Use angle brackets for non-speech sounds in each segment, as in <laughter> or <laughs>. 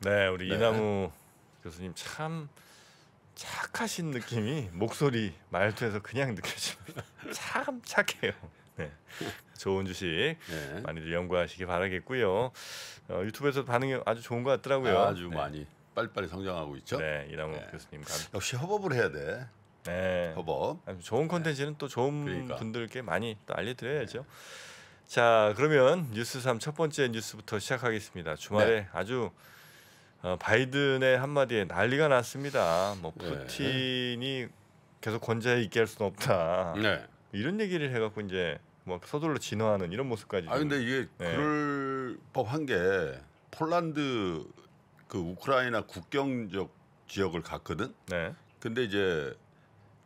네, 우리 네. 이나무 교수님 참 착하신 느낌이 목소리 말투에서 그냥 느껴집니다. <laughs> 참 착해요. 네. 좋은 주식 네. 많이들 연구하시기 바라겠고요. 어, 유튜브에서 반응이 아주 좋은 것 같더라고요. 아주 네. 많이 빨리빨리 성장하고 있죠. 네, 이남호 네. 교수님 감. 역시 협업을 해야 돼. 네. 협업. 좋은 컨텐츠는 네. 또 좋은 그러니까. 분들께 많이 또 알려드려야죠. 네. 자, 그러면 뉴스 3첫 번째 뉴스부터 시작하겠습니다. 주말에 네. 아주 어, 바이든의 한마디에 난리가 났습니다. 뭐 네. 푸틴이 네. 계속 권좌에 있게 할 수는 없다. 네. 이런 얘기를 해갖고 이제 뭐 서둘러 진화하는 이런 모습까지. 아 근데 이게 네. 그럴 법한 게 폴란드 그 우크라이나 국경적 지역을 갔거든. 네. 근데 이제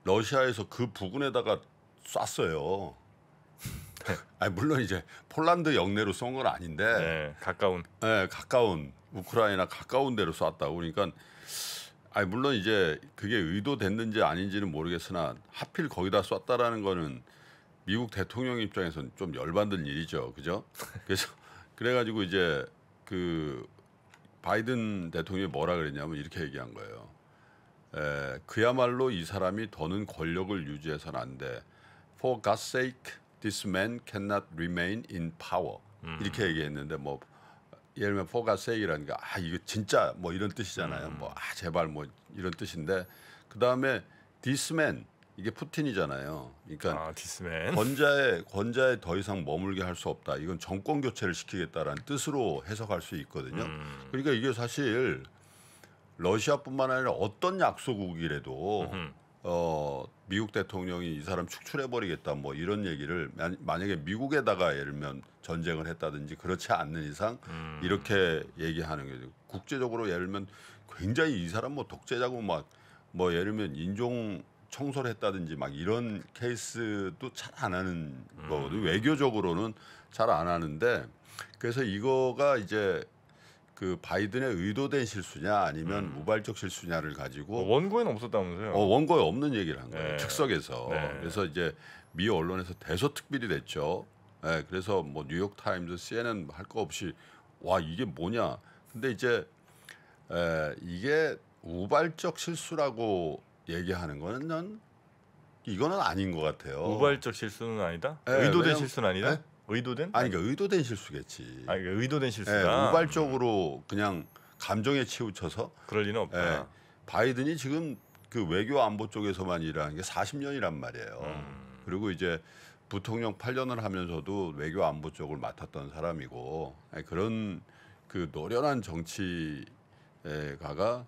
러시아에서 그 부근에다가 쐈어요. 네. 아니 물론 이제 폴란드 영내로 쏜 건 아닌데 네, 가까운. 네, 가까운 우크라이나 가까운 데로 쐈다. 고 그러니까 아니 물론 이제 그게 의도됐는지 아닌지는 모르겠으나 하필 거기다 쐈다라는 거는 미국 대통령 입장에서는 좀 열받는 일이죠. 그죠? <laughs> 그래서 그래 가지고 이제 그 바이든 대통령이 뭐라 그랬냐면 이렇게 얘기한 거예요. 에, 그야말로 이 사람이 더는 권력을 유지해서는 안 돼. For God's sake, this man cannot remain in power 음. 이렇게 얘기했는데 뭐 예를 들면 포가세이라는 거아 이거 진짜 뭐 이런 뜻이잖아요. 음. 뭐아 제발 뭐 이런 뜻인데 그 다음에 this man 이게 푸틴이잖아요. 그러니까 아, 권자에 권자에 더 이상 머물게 할 수 없다. 이건 정권 교체를 시키겠다라는 뜻으로 해석할 수 있거든요. 음. 그러니까 이게 사실 러시아뿐만 아니라 어떤 약소국이라도 음흠. 어, 미국 대통령이 이 사람 축출해버리겠다 뭐 이런 얘기를 만약에 미국에다가 예를 들면 전쟁을 했다든지 그렇지 않는 이상 음. 이렇게 얘기하는 거죠. 국제적으로 예를 들면 굉장히 이 사람 뭐 독재자고 막 뭐 예를 들면 인종 청소를 했다든지 막 이런 케이스도 잘 안 하는 음. 거거든요. 외교적으로는 잘 안 하는데 그래서 이거가 이제 그 바이든의 의도된 실수냐 아니면 음. 우발적 실수냐를 가지고 뭐 원고에는 없었다면서요? 어, 원고에 없는 얘기를 한 거예요. 네. 즉석에서. 네. 그래서 이제 미 언론에서 대서특필이 됐죠. 네, 예, 그래서 뭐 뉴욕 타임즈, CNN 할 거 없이 와 이게 뭐냐. 근데 이제 에, 예, 이게 우발적 실수라고 얘기하는 거는 이거는 아닌 것 같아요. 우발적 실수는 아니다. 에, 예, 의도된 왜냐면, 실수는 아니다. 에? 의도된? 아니 그러니까 의도된 실수겠지. 아 그러니까 의도된 예, 실수다. 예, 우발적으로 그냥 감정에 치우쳐서 그럴 리는 없다. 예, 바이든이 지금 그 외교 안보 쪽에서만 일하는 게 40년이란 말이에요. 음. 그리고 이제 부통령 8년을 하면서도 외교 안보 쪽을 맡았던 사람이고 아 그런 그 노련한 정치가가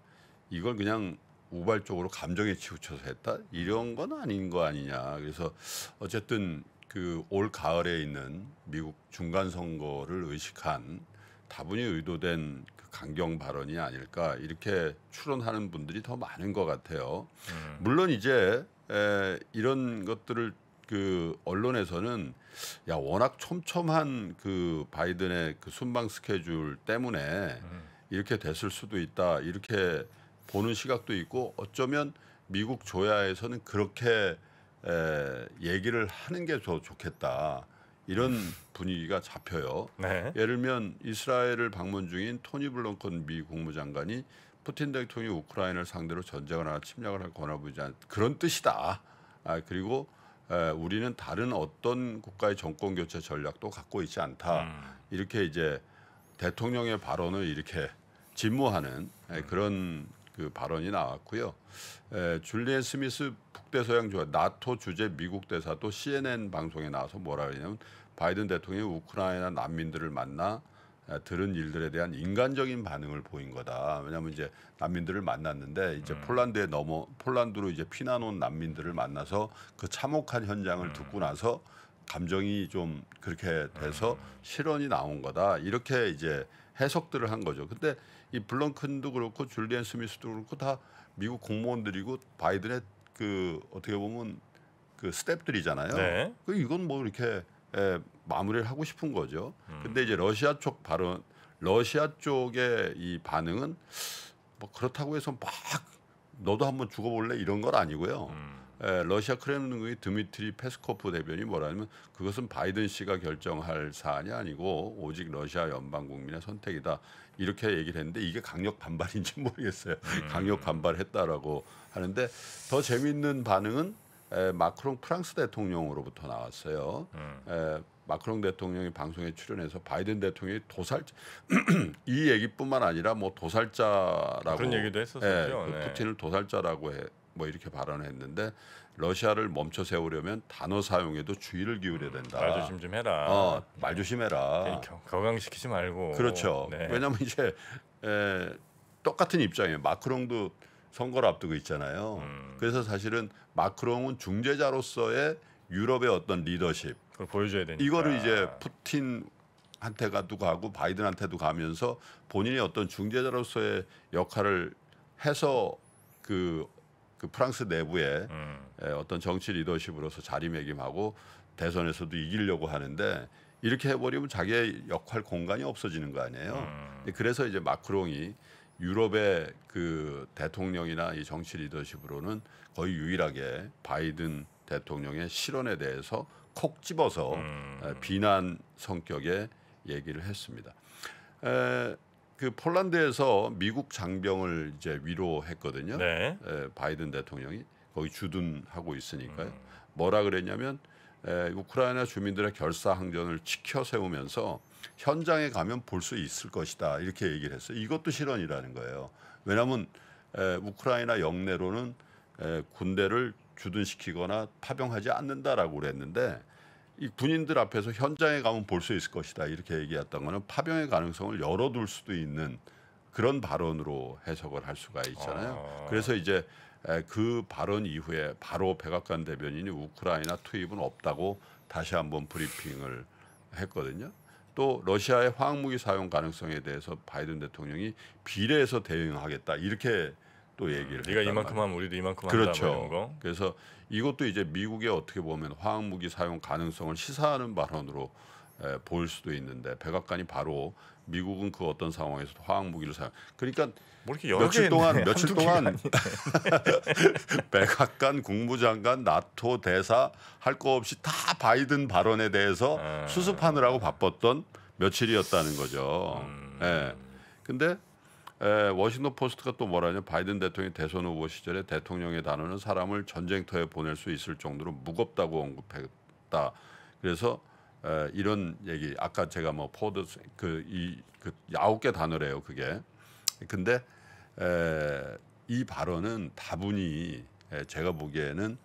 이걸 그냥 우발적으로 감정에 치우쳐서 했다 이런 건 아닌 거 아니냐 그래서 어쨌든 그올 가을에 있는 미국 중간 선거를 의식한 다분히 의도된 그 강경 발언이 아닐까 이렇게 추론하는 분들이 더 많은 것 같아요. 음. 물론 이제 에, 이런 것들을 그 언론에서는 야 워낙 촘촘한 그 바이든의 그 순방 스케줄 때문에 음. 이렇게 됐을 수도 있다 이렇게 보는 시각도 있고 어쩌면 미국 조야에서는 그렇게 에, 얘기를 하는 게 더 좋겠다. 이런 분위기가 잡혀요. 네. 예를 들면 이스라엘을 방문 중인 토니 블렁컨 미 국무장관이 푸틴 대통령이 우크라이나를 상대로 전쟁을 하나 침략을 할 권하보지 않 그런 뜻이다. 아, 그리고 에, 우리는 다른 어떤 국가의 정권 교체 전략도 갖고 있지 않다. 음. 이렇게 이제 대통령의 발언을 이렇게 진무하는 에, 그런 그 발언이 나왔고요. 에, 줄리엔 스미스 북대서양 조약 나토 주재 미국 대사도 CNN 방송에 나와서 뭐라 그러냐면 바이든 대통령이 우크라이나 난민들을 만나 들은 일들에 대한 인간적인 반응을 보인 거다. 왜냐하면 이제 난민들을 만났는데 이제 음. 폴란드에 넘어 폴란드로 이제 피난 온 난민들을 만나서 그 참혹한 현장을 음. 듣고 나서 감정이 좀 그렇게 돼서 음. 실언이 나온 거다. 이렇게 이제 해석들을 한 거죠. 근데 이 블런큰도 그렇고 줄리엔 스미스도 그렇고 다 미국 공무원들이고 바이든의 그 어떻게 보면 그 스텝들이잖아요. 네. 그 이건 뭐 이렇게 에, 예, 마무리를 하고 싶은 거죠. 음. 근데 이제 러시아 쪽 발언, 러시아 쪽의 이 반응은 뭐 그렇다고 해서 막 너도 한번 죽어볼래 이런 건 아니고요. 음. 예, 러시아 크렘린의 드미트리 페스코프 대변이 뭐라면 냐 그것은 바이든 씨가 결정할 사안이 아니고 오직 러시아 연방 국민의 선택이다 이렇게 얘기를 했는데 이게 강력 반발인지 <laughs> 모르겠어요. 음. 강력 반발했다라고 하는데 더 재미있는 반응은 에, 마크롱 프랑스 대통령으로부터 나왔어요. 음. 에, 마크롱 대통령이 방송에 출연해서 바이든 대통령이 도살 <clears throat> 이 얘기뿐만 아니라 뭐 도살자라고 그런 얘기도 했었죠. 예, 그 네. 푸틴을 도살자라고 해, 뭐 이렇게 발언했는데 을 러시아를 멈춰 세우려면 단어 사용에도 주의를 기울여야 된다. 말 조심 좀 해라. 어, 말 조심해라. 격앙시키지 말고. 그렇죠. 네. 왜냐하면 이제 에, 똑같은 입장이에요. 마크롱도 선거를 앞두고 있잖아요. 음. 그래서 사실은 마크롱은 중재자로서의 유럽의 어떤 리더십 그걸 보여줘야 되니까 이거를 이제 푸틴 한테 가도 가고 바이든한테도 가면서 본인이 어떤 중재자로서의 역할을 해서 그그 프랑스 내부에 음. 예, 어떤 정치 리더십으로서 자리매김하고 대선에서도 이기려고 하는데 이렇게 해버리면 자기의 역할 공간이 없어지는 거 아니에요. 음. 그래서 이제 마크롱이 유럽의 그 대통령이나 이 정치 리더십으로는 거의 유일하게 바이든 대통령의 실언에 대해서 콕 집어서 음. 예, 비난 성격의 얘기를 했습니다. 에, 그 폴란드에서 미국 장병을 이제 위로했거든요. 네. 에, 예, 바이든 대통령이 거기 주둔하고 있으니까요. 음. 뭐라 그랬냐면 에, 예, 우크라이나 주민들의 결사항전을 지켜 세우면서 현장에 가면 볼 수 있을 것이다 이렇게 얘기를 했어요. 이것도 실언이라는 거예요. 왜냐하면 에, 예, 우크라이나 영내로는 에, 군대를 주둔시키거나 파병하지 않는다라고 그랬는데 이 군인들 앞에서 현장에 가면 볼 수 있을 것이다 이렇게 얘기했던 거는 파병의 가능성을 열어둘 수도 있는 그런 발언으로 해석을 할 수가 있잖아요. 아. 그래서 이제 그 발언 이후에 바로 백악관 대변인이 우크라이나 투입은 없다고 다시 한번 브리핑을 했거든요. 또 러시아의 화학무기 사용 가능성에 대해서 바이든 대통령이 비례해서 대응하겠다 이렇게 또 얘기를. 네가 이만큼 하면 우리도 이만큼 그렇죠. 한다. 그렇죠. 그래서 이것도 이제 미국에 어떻게 보면 화학 무기 사용 가능성을 시사하는 발언으로 에, 보일 수도 있는데 백악관이 바로 미국은 그 어떤 상황에서 화학 무기를 사용. 그러니까 뭐 며칠 동안 며칠 동안 <laughs> 백악관 국무장관 나토 대사 할 거 없이 다 바이든 발언에 대해서 음. 수습하느라고 바빴던 며칠이었다는 거죠. 음. 예. 음. 근데 에, 예, 워싱턴 포스트가 또 뭐라냐 바이든 대통령 이 대선 후보 시절에 대통령의 단어는 사람을 전쟁터에 보낼 수 있을 정도로 무겁다고 언급했다. 그래서 에, 예, 이런 얘기 아까 제가 뭐 포드 그이그 그 아홉 개 단어래요 그게. 근데 에, 예, 이 발언은 다분히 에, 제가 보기에는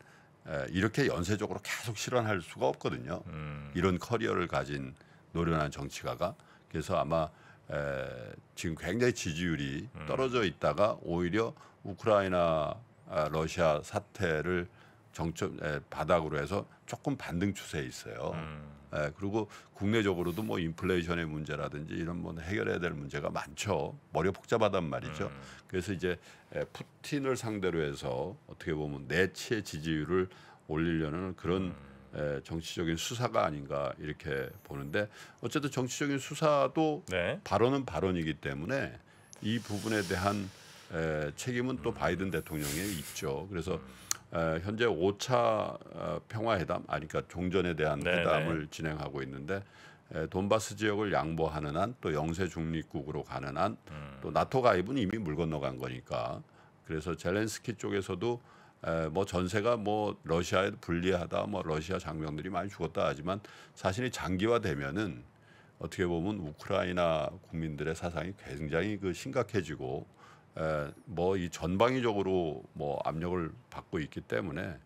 에, 이렇게 연쇄적으로 계속 실현할 수가 없거든요. 음. 이런 커리어를 가진 노련한 정치가가 그래서 아마 에, 지금 굉장히 지지율이 떨어져 있다가 오히려 우크라이나 아, 러시아 사태를 정점 에, 바닥으로 해서 조금 반등 추세에 있어요. 음. 에, 그리고 국내적으로도 뭐 인플레이션의 문제라든지 이런 뭐 해결해야 될 문제가 많죠. 머리가 복잡하단 말이죠. 음. 그래서 이제 에, 푸틴을 상대로 해서 어떻게 보면 내치의 지지율을 올리려는 그런 음. 예, 정치적인 수사가 아닌가 이렇게 보는데 어쨌든 정치적인 수사도 네. 발언은 발언이기 때문에 이 부분에 대한 에, 예, 책임은 또 바이든 대통령에 있죠. 그래서 에, 예, 현재 5차 어, 평화회담 아니 그니까 종전에 대한 네, 회담을 네. 진행하고 있는데 에, 돈바스 지역을 양보하는 한 또 영세 중립국으로 가는 한또 음. 나토 가입은 이미 물 건너간 거니까 그래서 젤렌스키 쪽에서도 뭐 전세가 뭐 러시아에 불리하다, 뭐 러시아 장병들이 많이 죽었다 하지만 사실이 장기화되면은 어떻게 보면 우크라이나 국민들의 사상이 굉장히 그 심각해지고 뭐이 전방위적으로 뭐 압력을 받고 있기 때문에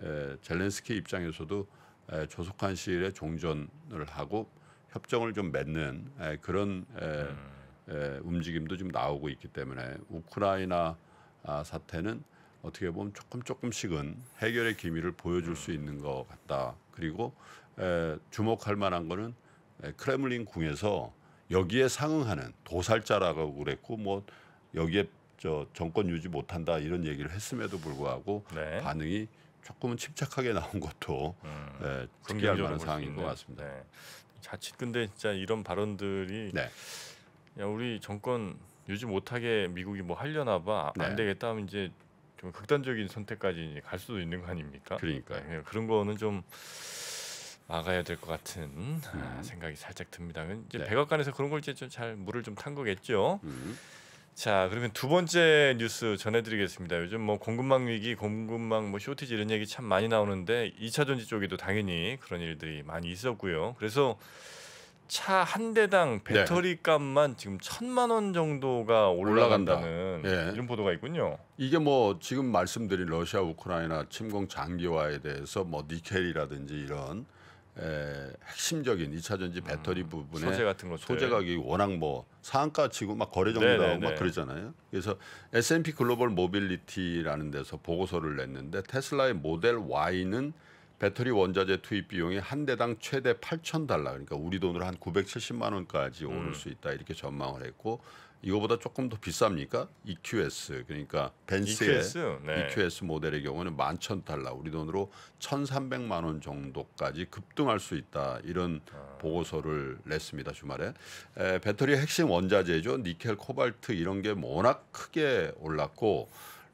에, 젤렌스키 입장에서도 에, 조속한 시일에 종전을 하고 협정을 좀 맺는 에, 그런 에, 음. 에, 움직임도 지금 나오고 있기 때문에 우크라이나 아, 사태는 어떻게 보면 조금 조금씩은 해결의 기미를 보여줄 수 있는 것 같다. 그리고 에, 주목할 만한 거는 에, 크렘린 궁에서 여기에 상응하는 도살자라고 그랬고 뭐 여기에 저 정권 유지 못한다 이런 얘기를 했음에도 불구하고 네. 반응이 조금은 침착하게 나온 것도 음, 예, 특이할 만한 상황인 것 같습니다. 네. 자칫 근데 진짜 이런 발언들이 네. 야 우리 정권 유지 못하게 미국이 뭐 하려나 봐안 네. 되겠다 하면 이제 좀 극단적인 선택까지 갈 수도 있는 거 아닙니까? 그러니까 네, 그런 거는 좀 막아야 될 것 같은 아, 음. 생각이 살짝 듭니다. 이제 네. 백악관에서 그런 걸 이제 좀 잘 물을 좀 탄 거겠죠. 음. 자 그러면 두 번째 뉴스 전해드리겠습니다. 요즘 뭐 공급망 위기, 공급망 뭐 쇼티지 이런 얘기 참 많이 나오는데 2차 전지 쪽에도 당연히 그런 일들이 많이 있었고요. 그래서 차한 대당 네. 배터리 값만 지금 천만 원 정도가 올라간다는 올라간다. 예. 이런 보도가 있군요. 이게 뭐 지금 말씀드린 러시아 우크라이나 침공 장기화에 대해서 뭐 니켈이라든지 이런 에, 핵심적인 2차 전지 배터리 음, 부분에 소재 같은 것 소재 가격이 워낙 뭐 상한가 치고 막 거래 정도나고막 네, 네, 그러잖아요. 그래서 S&P 글로벌 모빌리티라는 데서 보고서를 냈는데 테슬라의 모델 Y는 배터리 원자재 투입 비용이 한 대당 최대 8천 달러 그러니까 우리 돈으로 한 970만 원까지 오를 음. 수 있다 이렇게 전망을 했고 이거보다 조금 더 비쌉니까? EQS 그러니까 벤츠의 EQS, 네. EQS 모델의 경우는 만천 달러 우리 돈으로 1,300만 원 정도까지 급등할 수 있다 이런 아. 보고서를 냈습니다 주말에 에, 배터리 핵심 원자재죠 니켈 코발트 이런 게 워낙 크게 올랐고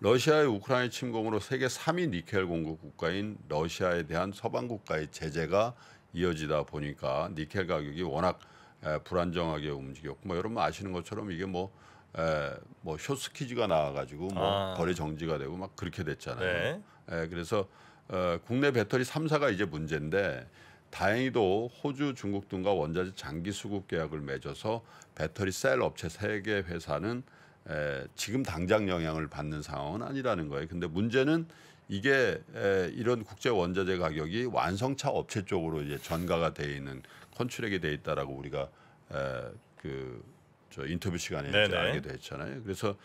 러시아의 우크라이나 침공으로 세계 3위 니켈 공급 국가인 러시아에 대한 서방 국가의 제재가 이어지다 보니까 니켈 가격이 워낙 에, 불안정하게 움직였고 뭐 여러분 아시는 것처럼 이게 뭐 에, 뭐 쇼스키즈가 나와가지고 뭐 아. 거래 정지가 되고 막 그렇게 됐잖아요. 네. 에, 그래서 어, 국내 배터리 삼사가 이제 문제인데 다행히도 호주, 중국 등과 원자재 장기 수급 계약을 맺어서 배터리 셀 업체 세개 회사는 에, 지금 당장 영향을 받는 상황은 아니라는 거예요. 근데 문제는 이게 에, 이런 국제 원자재 가격이 완성차 업체 쪽으로 이제 전가가 돼 있는 컨트랙이 돼 있다라고 우리가 에, 그저 인터뷰 시간에 이제 알게 됐잖아요. 그래서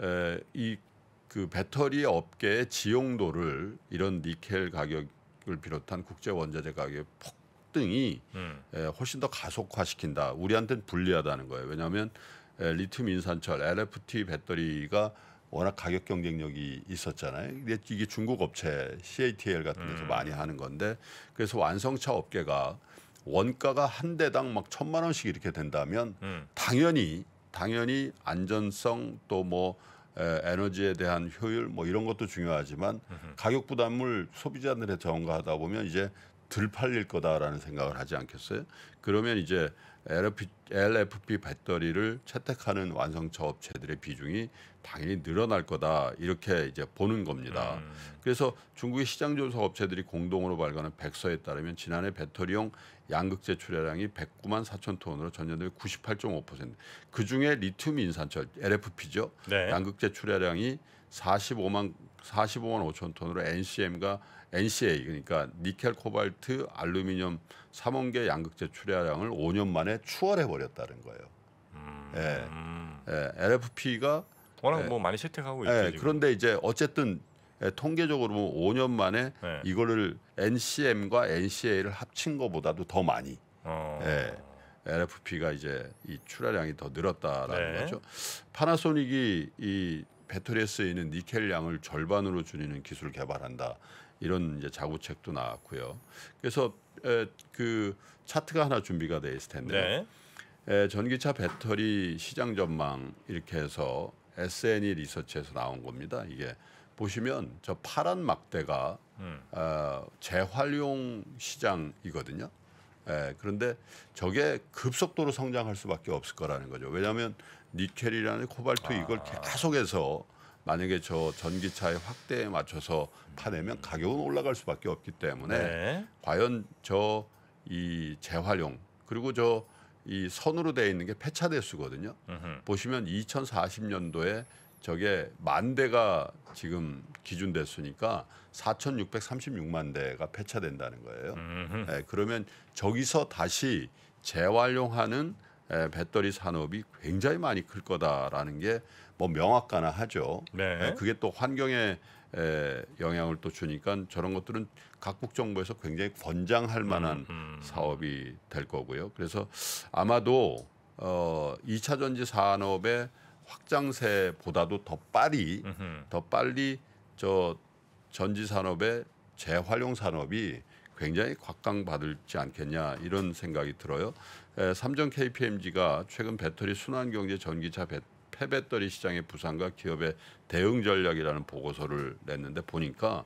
에, 이그 배터리 업계의 지용도를 이런 니켈 가격을 비롯한 국제 원자재 가격의 폭등이 음. 에, 훨씬 더 가속화시킨다. 우리한테는 불리하다는 거예요. 왜냐하면 예, 리튬 인산철 LFT 배터리가 워낙 가격 경쟁력이 있었잖아요. 근데 이게 중국 업체 CATL 같은 데서 음. 많이 하는 건데 그래서 완성차 업계가 원가가 한 대당 막 천만 원씩 이렇게 된다면 음. 당연히 당연히 안전성 또 뭐 에너지에 대한 효율 뭐 이런 것도 중요하지만 가격 부담을 소비자들한테 전가하다 보면 이제 덜 팔릴 거다라는 생각을 하지 않겠어요? 그러면 이제 LFP, LFP 배터리를 채택하는 완성차 업체들의 비중이 당연히 늘어날 거다 이렇게 이제 보는 겁니다. 음. 그래서 중국의 시장 조사 업체들이 공동으로 발간한 백서에 따르면 지난해 배터리용 양극 재출하량이 109만 4천 톤으로 전년대비 98.5%. 그 중에 리튬 인산철 LFP죠. 네. 양극 재출하량이 45만 45만 5천 톤으로 NCM과 NCA 그러니까 니켈 코발트 알루미늄 삼원계 양극재 출하량을 5년 만에 추월해 버렸다는 거예요. 음. 예, 예, LFP가 워낙 예, 뭐 많이 실택하고 예, 있죠. 예, 그런데 이제 어쨌든 예, 통계적으로 뭐 5년 만에 예. 이거를 NCM과 NCA를 합친 거보다도 더 많이 어. 예, LFP가 이제 이 출하량이 더 늘었다라는 네. 거죠. 파나소닉이 이 배터리에 쓰이는 니켈 양을 절반으로 줄이는 기술을 개발한다. 이런 이제 자구책도 나왔고요. 그래서 에, 그 차트가 하나 준비가 돼 있을 텐데 네. 에, 전기차 배터리 시장 전망 이렇게 해서 SNE 리서치에서 나온 겁니다. 이게 보시면 저 파란 막대가 음. 어, 재활용 시장이거든요. 에, 그런데 저게 급속도로 성장할 수밖에 없을 거라는 거죠. 왜냐하면 니켈이라는 코발트 아. 이걸 계속해서 만약에 저 전기차의 확대에 맞춰서 파내면 가격은 올라갈 수밖에 없기 때문에 네. 과연 저 이 재활용 그리고 저 이 선으로 되어 있는 게 폐차 대수거든요. 으흠. 보시면 2040년도에 저게 만 대가 지금 기준 대수니까 4,636만 대가 폐차된다는 거예요. 네, 그러면 저기서 다시 재활용하는 배터리 산업이 굉장히 많이 클 거다라는 게 뭐 명확가나 하죠. 네. 그게 또 환경에 영향을 또 주니까 저런 것들은 각국 정부에서 굉장히 권장할 음, 만한 음, 음. 사업이 될 거고요. 그래서 아마도 어, 2차 전지 산업의 확장세보다도 더 빨리 음흠. 더 빨리 저 전지 산업의 재활용 산업이 굉장히 곽강받을지 않겠냐 이런 생각이 들어요. 삼정 KPMG가 최근 배터리 순환경제 전기차 배, 폐배터리 시장의 부상과 기업의 대응 전략이라는 보고서를 냈는데 보니까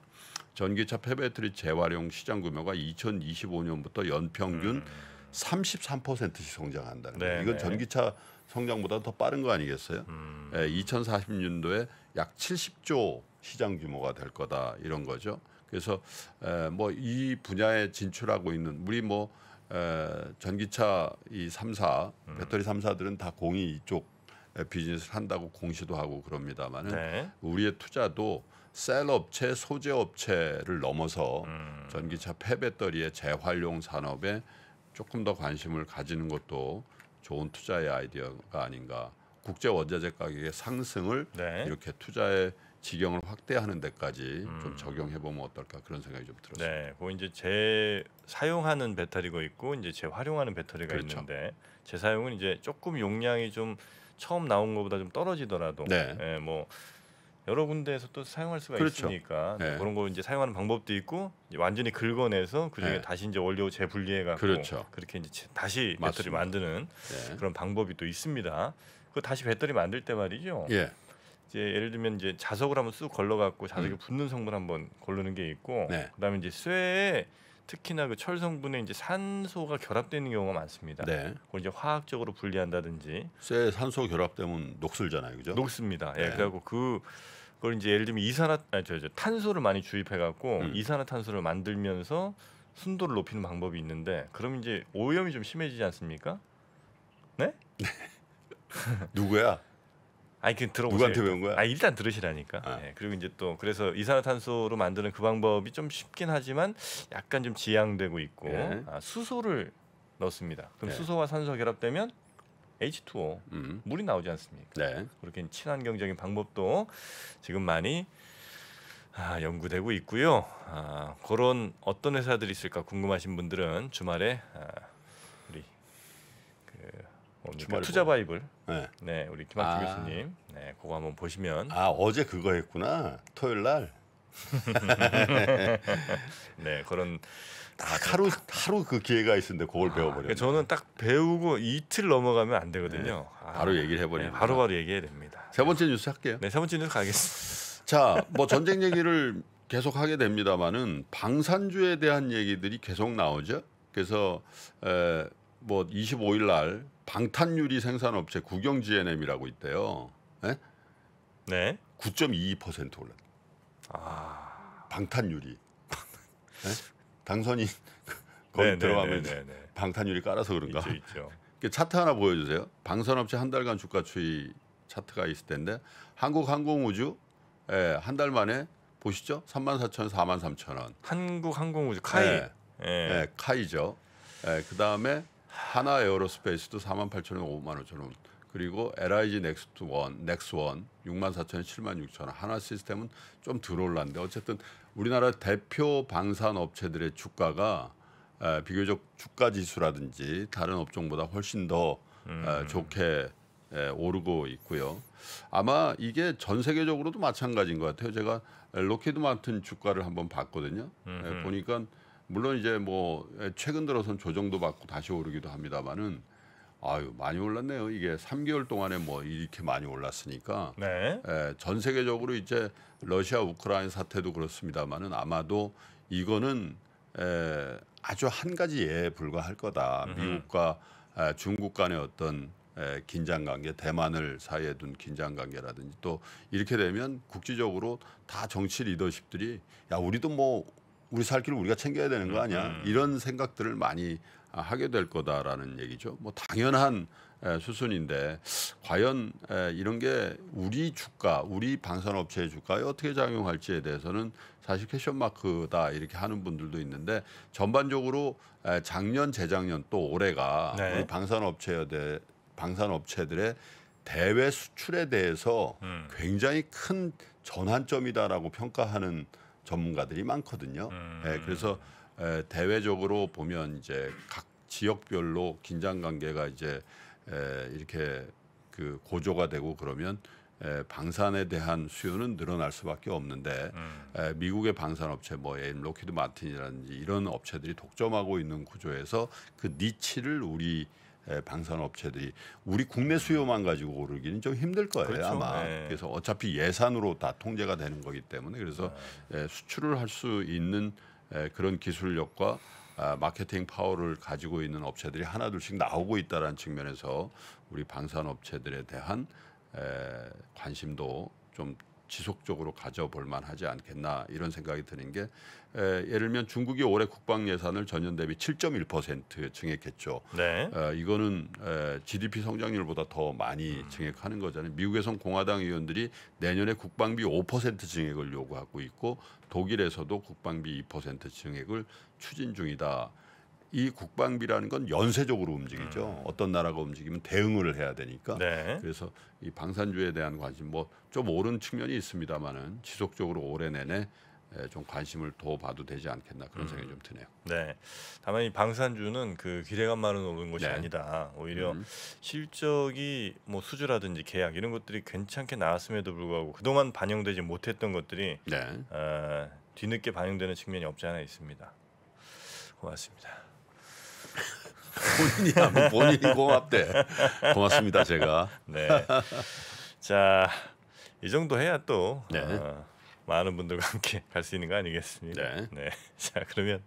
전기차 폐배터리 재활용 시장 규모가 2025년부터 연평균 음. 33%씩 성장한다는 거예요. 이건 전기차 성장보다 더 빠른 거 아니겠어요? 음. 예, 2040년도에 약 70조 시장 규모가 될 거다 이런 거죠. 그래서 에, 뭐이 분야에 진출하고 있는 우리 뭐 에, 전기차 이 삼사 음. 배터리 삼사들은 다 공이 이쪽 비즈니스를 한다고 공시도 하고 그럽니다만은 네. 우리의 투자도 셀 업체, 소재 업체를 넘어서 음. 전기차 폐배터리의 재활용 산업에 조금 더 관심을 가지는 것도 좋은 투자의 아이디어가 아닌가. 국제 원자재 가격의 상승을 네. 이렇게 투자의 지경을 확대하는 데까지 음. 좀 적용해 보면 어떨까 그런 생각이 좀 들었어요. 네, 뭐 이제 재 사용하는 배터리가 있고 이제 재활용하는 배터리가 그렇죠. 있는데 재사용은 이제 조금 용량이 좀 처음 나온 것보다 좀 떨어지더라도 네. 예, 뭐 여러 군데에서 또 사용할 수가 그렇죠. 있으니까 네. 그런 거 이제 사용하는 방법도 있고 완전히 긁어내서 그중에 네. 다시 이제 원료 재분리해 갖고 그렇죠. 그렇게 이제 다시 배터리 맞습니다. 만드는 네. 그런 방법이 또 있습니다. 그 다시 배터리 만들 때 말이죠. 예. 이제 예를 들면 이제 자석을 한번 쑥 걸러갖고 자석에 음. 붙는 성분 한번 걸르는게 있고 네. 그다음에 이제 쇠에 특히나 그 철 성분에 이제 산소가 결합되는 경우가 많습니다. 네. 그걸 이제 화학적으로 분리한다든지. 쇠 산소 결합되면 녹슬잖아요, 그죠? 녹습니다. 예, 네. 그래갖고 그 그걸 이제 예를 들면 이산화 아니, 저, 저, 탄소를 많이 주입해갖고 음. 이산화탄소를 만들면서 순도를 높이는 방법이 있는데 그럼 이제 오염이 좀 심해지지 않습니까? 네? <laughs> 누구야? 아니 그 들어보세요. 누구한테 배운 거야? 아 일단 들으시라니까. 아. 네, 그리고 이제 또 그래서 이산화탄소로 만드는 그 방법이 좀 쉽긴 하지만 약간 좀 지양되고 있고 네. 아, 수소를 넣습니다. 그럼 네. 수소와 산소 결합되면 H2O 음. 물이 나오지 않습니까? 네. 그렇게 친환경적인 방법도 지금 많이 아, 연구되고 있고요. 아, 그런 어떤 회사들이 있을까 궁금하신 분들은 주말에 아, 우리 그 뭡니까? 투자 뭐? 바이블 네. 네, 우리 김학주 아. 교수님. 네, 그거 한번 보시면 아 어제 그거 했구나. 토요일 날. <laughs> 네, 그런 딱 하루 아, 하루 그 기회가 있는데 었 그걸 아, 배워버려. 요 그러니까 저는 딱 배우고 이틀 넘어가면 안 되거든요. 네. 아, 바로 얘기를 해버리면 네, 바로바로 얘기해야 됩니다. 세 번째 뉴스 할게요. 네, 세 번째 뉴스 가겠습니다. 자, 뭐 전쟁 얘기를 계속 하게 됩니다만은 방산주에 대한 얘기들이 계속 나오죠. 그래서 에, 뭐 25일 날 방탄유리 생산업체 국영 GNM이라고 있대요. 예? 네. 아. <laughs> 예? 네, 네? 네. 9.22% 올랐. 아. 방탄유리. 네? 당선이 거기 들어가면 방탄유리 깔아서 그런가? 있죠, 있죠. 차트 하나 보여주세요. 방산업체 한 달간 주가 추이 차트가 있을 텐데 한국항공우주 예, 한 달 만에 보시죠. 3만 4천, 4만 3천 원. 한국항공우주 카이. 예, 예. 예 카이죠. 예, 그 다음에 하나 에어로스페이스도 4만 8천 원, 5만 5천 원. 그리고 LIG 넥스트 원, 넥스 원 6만 4천 원, 7만 6천 원. 하나 시스템은 좀 들어올랐는데 어쨌든 우리나라 대표 방산 업체들의 주가가 에, 비교적 주가 지수라든지 다른 업종보다 훨씬 더 음. 좋게 에, 오르고 있고요. 아마 이게 전 세계적으로도 마찬가지인 것 같아요. 제가 로키드 마틴 주가를 한번 봤거든요. 에, 보니까 물론 이제 뭐 최근 들어선 조정도 받고 다시 오르기도 합니다만은 아유 많이 올랐네요. 이게 3개월 동안에 뭐 이렇게 많이 올랐으니까 네. 예, 전 세계적으로 이제 러시아 우크라이나 사태도 그렇습니다만은 아마도 이거는 에, 예, 아주 한 가지 예에 불과할 거다. 음흠. 미국과 에, 예, 중국 간의 어떤 에, 예, 긴장 관계, 대만을 사이에 둔 긴장 관계라든지 또 이렇게 되면 국제적으로 다 정치 리더십들이 야 우리도 뭐 우리 살 길을 우리가 챙겨야 되는 거 아니야? 음, 음. 이런 생각들을 많이 하게 될 거다라는 얘기죠. 뭐 당연한 수순인데 과연 이런 게 우리 주가, 우리 방산업체의 주가에 어떻게 작용할지에 대해서는 사실 캐션 마크다 이렇게 하는 분들도 있는데 전반적으로 작년, 재작년 또 올해가 네. 우리 방산업체에 대해 방산업체들의 대외 수출에 대해서 음. 굉장히 큰 전환점이다라고 평가하는 전문가들이 많거든요. 음. 예, 그래서 에, 예, 대외적으로 보면 이제 각 지역별로 긴장 관계가 이제 에, 예, 이렇게 그 고조가 되고 그러면 에, 예, 방산에 대한 수요는 늘어날 수밖에 없는데 음. 에, 미국의 방산 업체 뭐 에임 로키드 마틴이라든지 이런 업체들이 독점하고 있는 구조에서 그 니치를 우리 예, 방산업체들이 우리 국내 수요만 가지고 오르기는 좀 힘들 거예요 그렇죠. 아마 네. 그래서 어차피 예산으로 다 통제가 되는 거기 때문에 그래서 네. 예, 수출을 할 수 있는 예, 그런 기술력과 아, 마케팅 파워를 가지고 있는 업체들이 하나둘씩 나오고 있다라는 측면에서 우리 방산업체들에 대한 관심도 좀 지속적으로 가져볼 만하지 않겠나 이런 생각이 드는 게 에, 예를 들면 중국이 올해 국방 예산을 전년 대비 7.1% 증액했죠. 네. 에, 어, 이거는 에, GDP 성장률보다 더 많이 음. 증액하는 거잖아요. 미국에선 공화당 의원들이 내년에 국방비 5% 증액을 요구하고 있고 독일에서도 국방비 2% 증액을 추진 중이다. 이 국방비라는 건 연쇄적으로 움직이죠. 음. 어떤 나라가 움직이면 대응을 해야 되니까. 네. 그래서 이 방산주에 대한 관심 뭐 좀 오른 측면이 있습니다만은 지속적으로 오래 내내 좀 관심을 더 봐도 되지 않겠나 그런 음. 생각이 좀 드네요. 네. 다만 이 방산주는 그 기대감만은 오른 것이 네. 아니다. 오히려 음. 실적이 뭐 수주라든지 계약 이런 것들이 괜찮게 나왔음에도 불구하고 그동안 반영되지 못했던 것들이 네. 어, 뒤늦게 반영되는 측면이 없지 않아 있습니다. 고맙습니다. 본인이 하면 본인이 고맙대. 고맙습니다, 제가. 네. 자, 이 정도 해야 또 네. 어, 많은 분들과 함께 갈 수 있는 거 아니겠습니까? 네. 네. 자, 그러면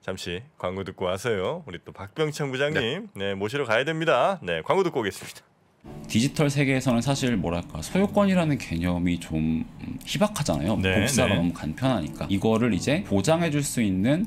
잠시 광고 듣고 와서요. 우리 또 박병창 부장님 네. 네, 모시러 가야 됩니다. 네, 광고 듣고 오겠습니다. 디지털 세계에서는 사실 뭐랄까 소유권이라는 개념이 좀 음, 희박하잖아요. 네, 복사가 네. 너무 간편하니까 이거를 이제 보장해줄 수 있는